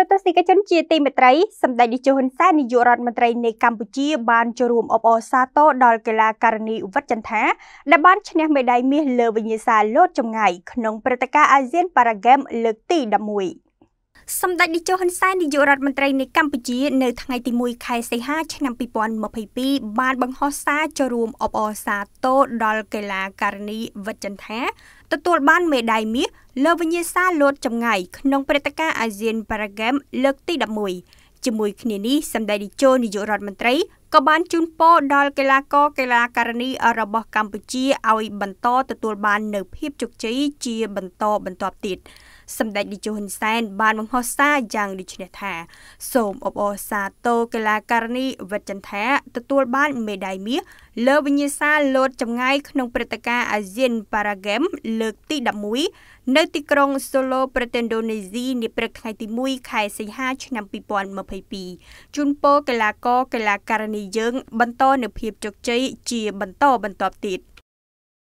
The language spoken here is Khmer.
រទស្សនិកជនជាទីមេត្រីសម្ដេចនាយកហ៊ុនសែននាយករដ្ឋមន្ត្រីនៃកម្ពុជាបានចូលរួមអបអរសាទរដល់កីឡាករនីវឌ្ឍចន្ទាដែលបានឈ្នះមេដាយមាសលើវិញ្ញាសាលោតចម្ងាយក្នុងព្រឹត្តិការណ៍ ASEAN Para Games លើកទី11សម្ដេចនាយកហ៊ុនសែននាយករដ្ឋមន្ត្រីនៃកម្ពុជានៅថ្ងៃទី1ខែសីហាឆ្នាំ2022បានបង្ហោះសារចូលរួមអបអរសាទរដល់កីឡាការិនីវិជ្ជន្ធាទទួលបានមេដាយមាសលើវិញ្ញាសាលោតចម្ងាយក្នុងព្រឹត្តិការណ៍អាស៊ានប៉ារ៉ាហ្គេមលើកទី11ជាមួយគ្នានេះសម្ដេចនាយកនាយករដ្ឋមន្ត្រីក៏បានជូនពរដល់កីឡាករកីឡាការិនីរបស់កម្ពុជាឲ្យ បន្ត ទទួលបាននូវភាពជោគជ័យជាបន្តបន្ទាប់ទៀតសម្ដេចនាយកហ៊ុនសែនបានបង្ហោះសារយ៉ាងដូចនេះថា សូមអបអរសាទរកីឡាការិនីវិចិន្ធាទទួល បានមេដាយមាសលើវិញ្ញាសាលោតចម្ងាយក្នុងព្រឹត្តិការណ៍អាស៊ានប៉ារ៉ាហ្គេមលើកទី11នៅ ទីក្រុង Solo ប្រទេសឥណ្ឌូនេស៊ីនាព្រឹកថ្ងៃទី1ខែសីហាឆ្នាំ2022ជូនពរកីឡាករកីឡាការិនីនីយើងបន្តនៅ ភាពជោគជ័យជាបន្តបន្ទាប់ទៀត។